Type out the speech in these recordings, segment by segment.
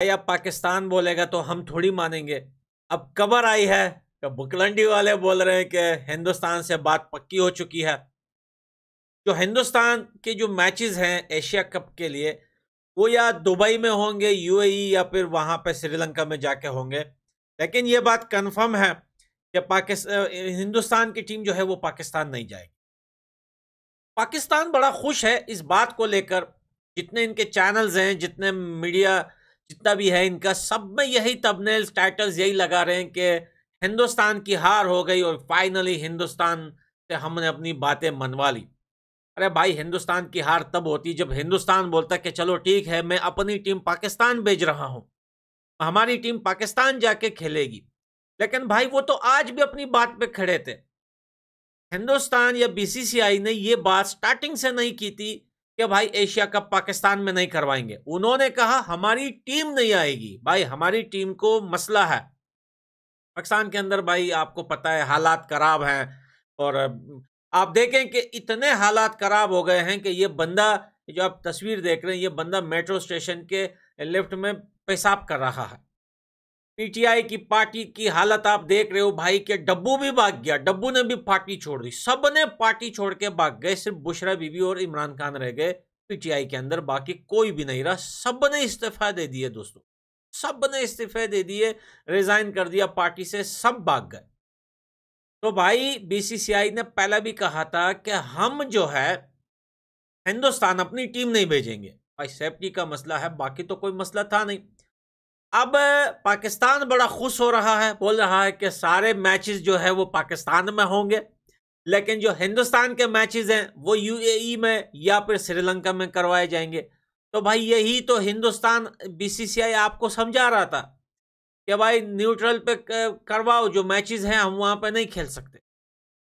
भाई अब पाकिस्तान बोलेगा तो हम थोड़ी मानेंगे अब खबर आई है कि बुकलंडी वाले बोल रहे हैं कि हिंदुस्तान से बात पक्की हो चुकी है जो हिंदुस्तान के जो मैचेस हैं एशिया कप के लिए वो या दुबई में होंगे यूएई या फिर वहाँ पर श्रीलंका में जाके होंगे लेकिन ये बात कन्फर्म है कि पाकिस्तान हिंदुस्तान की टीम जो है वो पाकिस्तान नहीं जाएगी पाकिस्तान बड़ा खुश है इस बात को लेकर जितने इनके चैनल्स हैं जितने मीडिया जितना भी है इनका सब में यही तबनेल टाइटल्स यही लगा रहे हैं कि हिंदुस्तान की हार हो गई और फाइनली हिंदुस्तान से हमने अपनी बातें मनवा ली अरे भाई हिंदुस्तान की हार तब होती जब हिंदुस्तान बोलता कि चलो ठीक है मैं अपनी टीम पाकिस्तान भेज रहा हूँ हमारी टीम पाकिस्तान जाके खेलेगी लेकिन भाई वो तो आज भी अपनी बात पे खड़े थे हिंदुस्तान या बीसीसीआई ने ये बात स्टार्टिंग से नहीं की थी कि भाई एशिया कप पाकिस्तान में नहीं करवाएंगे उन्होंने कहा हमारी टीम नहीं आएगी भाई हमारी टीम को मसला है पाकिस्तान के अंदर भाई आपको पता है हालात खराब हैं और आप देखें कि इतने हालात खराब हो गए हैं कि ये बंदा जो आप तस्वीर देख रहे हैं ये बंदा मेट्रो स्टेशन के लिफ्ट में पेशाब कर रहा है पीटीआई की पार्टी की हालत आप देख रहे हो भाई के डब्बू भी भाग गया डब्बू ने भी पार्टी छोड़ दी सब ने पार्टी छोड़ के भाग गए सिर्फ बुशरा बीबी और इमरान खान रह गए पीटीआई के अंदर बाकी कोई भी नहीं रहा सब ने इस्तीफा दे दिए दोस्तों सब ने इस्तीफे दे दिए रिजाइन कर दिया पार्टी से सब भाग गए तो भाई बीसीसीआई ने पहला भी कहा था कि हम जो है हिंदुस्तान अपनी टीम नहीं भेजेंगे भाई सेफ्टी का मसला है बाकी तो कोई मसला था नहीं अब पाकिस्तान बड़ा खुश हो रहा है बोल रहा है कि सारे मैचेस जो है वो पाकिस्तान में होंगे लेकिन जो हिंदुस्तान के मैचेस हैं वो यूएई e में या फिर श्रीलंका में करवाए जाएंगे तो भाई यही तो हिंदुस्तान बीसीसीआई आपको समझा रहा था कि भाई न्यूट्रल पे करवाओ जो मैचेस हैं हम वहाँ पर नहीं खेल सकते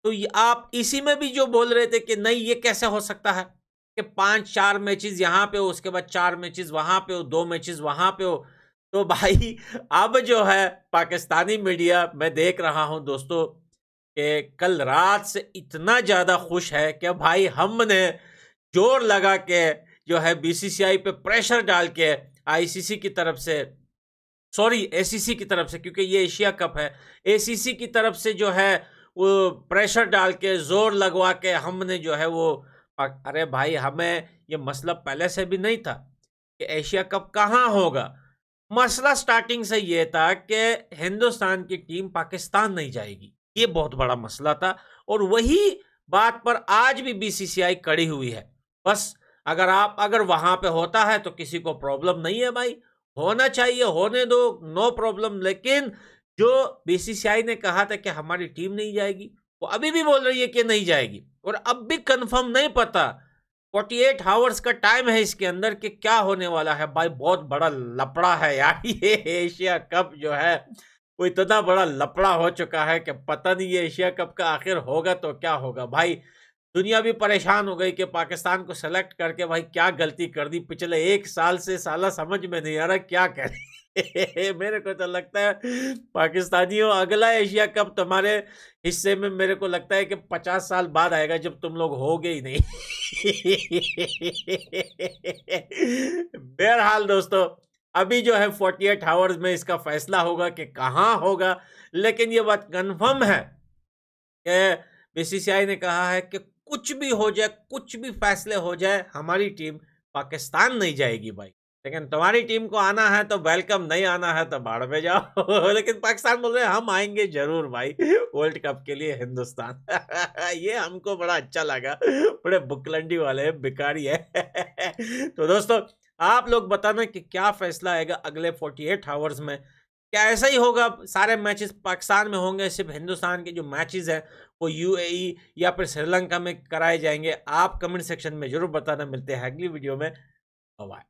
तो आप इसी में भी जो बोल रहे थे कि नहीं ये कैसे हो सकता है कि पाँच चार मैच यहाँ पे हो उसके बाद चार मैच वहाँ पे हो दो मैच वहाँ पे हो तो भाई अब जो है पाकिस्तानी मीडिया मैं देख रहा हूं दोस्तों कि कल रात से इतना ज़्यादा खुश है कि भाई हमने जोर लगा के जो है बीसीसीआई पे प्रेशर डाल के आईसीसी की तरफ से सॉरी एसीसी की तरफ से क्योंकि ये एशिया कप है एसीसी की तरफ से जो है वो प्रेशर डाल के ज़ोर लगवा के हमने जो है वो अरे भाई हमें ये मसला पहले से भी नहीं था कि एशिया कप कहाँ होगा मसला स्टार्टिंग से यह था कि हिंदुस्तान की टीम पाकिस्तान नहीं जाएगी ये बहुत बड़ा मसला था और वही बात पर आज भी बीसीसीआई कड़ी हुई है बस अगर आप अगर वहां पे होता है तो किसी को प्रॉब्लम नहीं है भाई होना चाहिए होने दो नो प्रॉब्लम लेकिन जो बीसीसीआई ने कहा था कि हमारी टीम नहीं जाएगी वो अभी भी बोल रही है कि नहीं जाएगी और अब भी कंफर्म नहीं पता फोर्टी एट हावर्स का टाइम है इसके अंदर कि क्या होने वाला है भाई बहुत बड़ा लपड़ा है यार ये एशिया कप जो है वो इतना बड़ा लपड़ा हो चुका है कि पता नहीं ये एशिया कप का आखिर होगा तो क्या होगा भाई दुनिया भी परेशान हो गई कि पाकिस्तान को सेलेक्ट करके भाई क्या गलती कर दी पिछले एक साल से साला समझ में नहीं आ रहा क्या करें मेरे को तो लगता है पाकिस्तानियों अगला एशिया कप तुम्हारे हिस्से में मेरे को लगता है कि पचास साल बाद आएगा जब तुम लोग हो गए ही नहीं बहरहाल दोस्तों अभी जो है फोर्टी एट आवर्स में इसका फैसला होगा कि कहाँ होगा लेकिन ये बात कन्फर्म है कि बी ने कहा है कि कुछ भी हो जाए कुछ भी फैसले हो जाए हमारी टीम पाकिस्तान नहीं जाएगी भाई लेकिन तुम्हारी टीम को आना है तो वेलकम नहीं आना है तो बाढ़ में जाओ लेकिन पाकिस्तान बोल रहे हैं हम आएंगे जरूर भाई वर्ल्ड कप के लिए हिंदुस्तान ये हमको बड़ा अच्छा लगा बड़े बुकलंडी वाले बिकारी है तो दोस्तों आप लोग बताना कि क्या फैसला आएगा अगले 48 आवर्स में क्या ऐसा ही होगा सारे मैचेस पाकिस्तान में होंगे सिर्फ हिंदुस्तान के जो मैचेस हैं वो यूएई e या फिर श्रीलंका में कराए जाएंगे आप कमेंट सेक्शन में ज़रूर बताना मिलते हैं अगली वीडियो में बाय